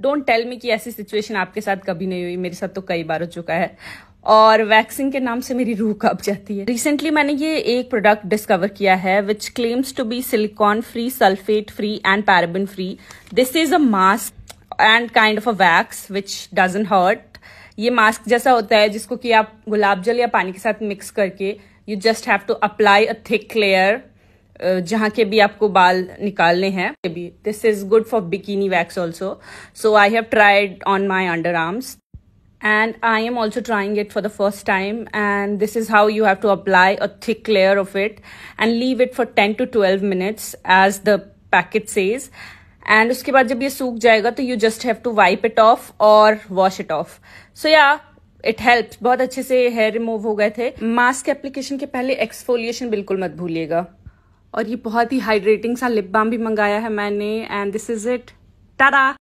don't tell me कि ऐसी situation आपके साथ कभी नहीं हुई मेरे साथ तो कई बार हो चुका है और वैक्सिंग के नाम से मेरी रूह कब जाती है रिसेंटली मैंने ये एक प्रोडक्ट डिस्कवर किया है which claims to be silicone free sulphate free and paraben free this is a mask and kind of a wax which doesn't hurt ये मास्क जैसा होता है जिसको कि आप गुलाब जल या पानी के साथ मिक्स करके you just have to apply a thick layer जहां के भी आपको बाल निकालने हैं this is good for bikini wax also so I have tried on my under arms and I am also trying it for the first time and this is how you have to apply a thick layer of it and leave it for ten to twelve minutes as the packet says and उसके बाद जब ये सूख जाएगा तो you just have to wipe it off और wash it off so या it help बहुत अच्छे से हेयर रिमूव हो गए थे मास्क एप्लीकेशन के पहले एक्सफोलिएशन बिल्कुल मत भूलिएगा और ये बहुत ही हाइड्रेटिंग सा लिप बाम भी मंगाया है मैंने and this is it Tata